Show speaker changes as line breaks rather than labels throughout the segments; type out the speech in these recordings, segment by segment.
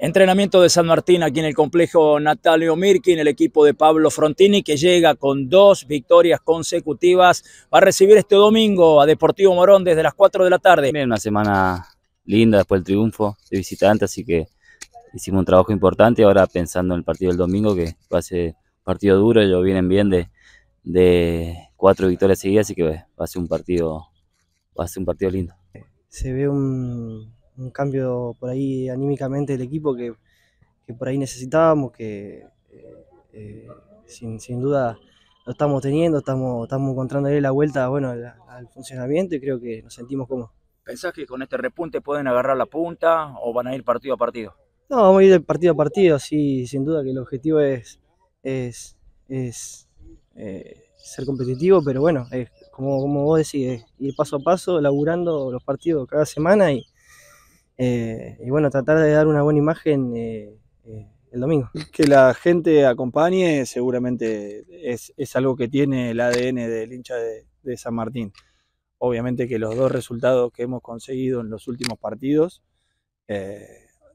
Entrenamiento de San Martín aquí en el complejo Natalio Mirkin, el equipo de Pablo Frontini que llega con dos victorias consecutivas. Va a recibir este domingo a Deportivo Morón
desde las 4 de la tarde. Una semana linda después del triunfo de visitante, así que hicimos un trabajo importante. Ahora pensando en el partido del domingo que va a ser un partido duro, ellos vienen bien de, de cuatro victorias seguidas, así que va a ser un partido, va a ser un partido lindo.
Se ve un un cambio por ahí anímicamente del equipo que, por ahí necesitábamos, que eh, eh, sin, sin, duda lo estamos teniendo, estamos, estamos ahí la vuelta bueno, al, funcionamiento y creo que
nos sentimos cómodos. ¿Pensás que con este repunte pueden agarrar la punta o van a ir partido a partido?
No, vamos a ir partido a partido, sí, sin duda que el objetivo es, es, eh, ser competitivo, pero bueno, es, como, como vos decís, ir paso a paso, laburando los partidos cada semana y, eh, y bueno, tratar de dar una buena imagen eh, eh, el domingo. Que
la gente acompañe
seguramente
es, algo que tiene el ADN del hincha de, San Martín. Obviamente que los dos resultados que hemos conseguido en los últimos partidos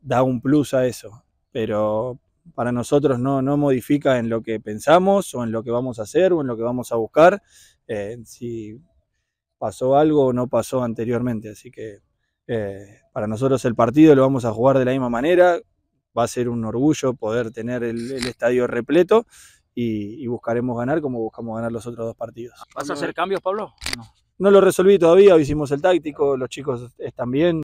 da un plus a eso, pero para nosotros no, no modifica en lo que pensamos o en lo que vamos a hacer o en lo que vamos a buscar, si pasó algo o no pasó anteriormente. Así que eh, para nosotros el partido lo vamos a jugar de la misma manera. Va a ser un orgullo poder tener el, estadio repleto y, buscaremos ganar como buscamos ganar los otros dos partidos. ¿Vas a hacer
cambios, Pablo?
No, lo resolví todavía, hicimos el táctico, los chicos están bien.